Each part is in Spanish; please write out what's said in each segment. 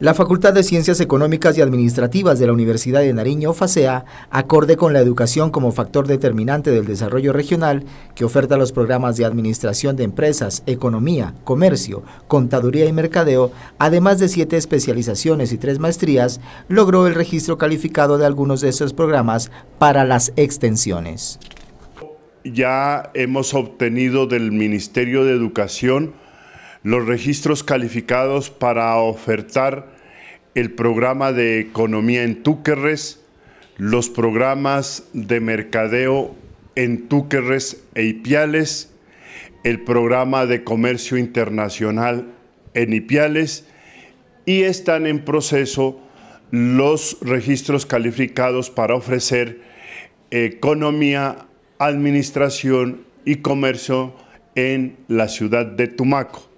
La Facultad de Ciencias Económicas y Administrativas de la Universidad de Nariño, FASEA, acorde con la educación como factor determinante del desarrollo regional, que oferta los programas de administración de empresas, economía, comercio, contaduría y mercadeo, además de siete especializaciones y tres maestrías, logró el registro calificado de algunos de estos programas para las extensiones. Ya hemos obtenido del Ministerio de Educación los registros calificados para ofertar el programa de economía en Túquerres, los programas de mercadeo en Túquerres e Ipiales, el programa de comercio internacional en Ipiales y están en proceso los registros calificados para ofrecer economía, administración y comercio en la ciudad de Tumaco.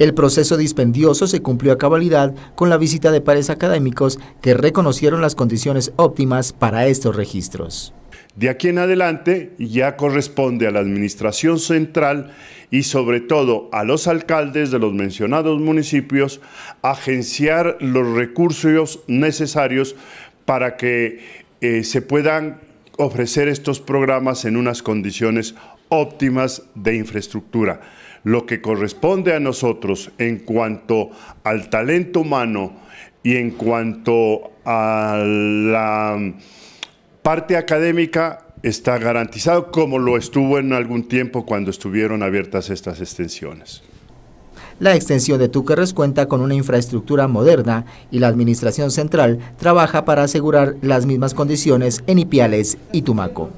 El proceso dispendioso se cumplió a cabalidad con la visita de pares académicos que reconocieron las condiciones óptimas para estos registros. De aquí en adelante ya corresponde a la Administración Central y sobre todo a los alcaldes de los mencionados municipios agenciar los recursos necesarios para que eh, se puedan ofrecer estos programas en unas condiciones óptimas de infraestructura. Lo que corresponde a nosotros en cuanto al talento humano y en cuanto a la parte académica está garantizado como lo estuvo en algún tiempo cuando estuvieron abiertas estas extensiones. La extensión de Túquerres cuenta con una infraestructura moderna y la Administración Central trabaja para asegurar las mismas condiciones en Ipiales y Tumaco.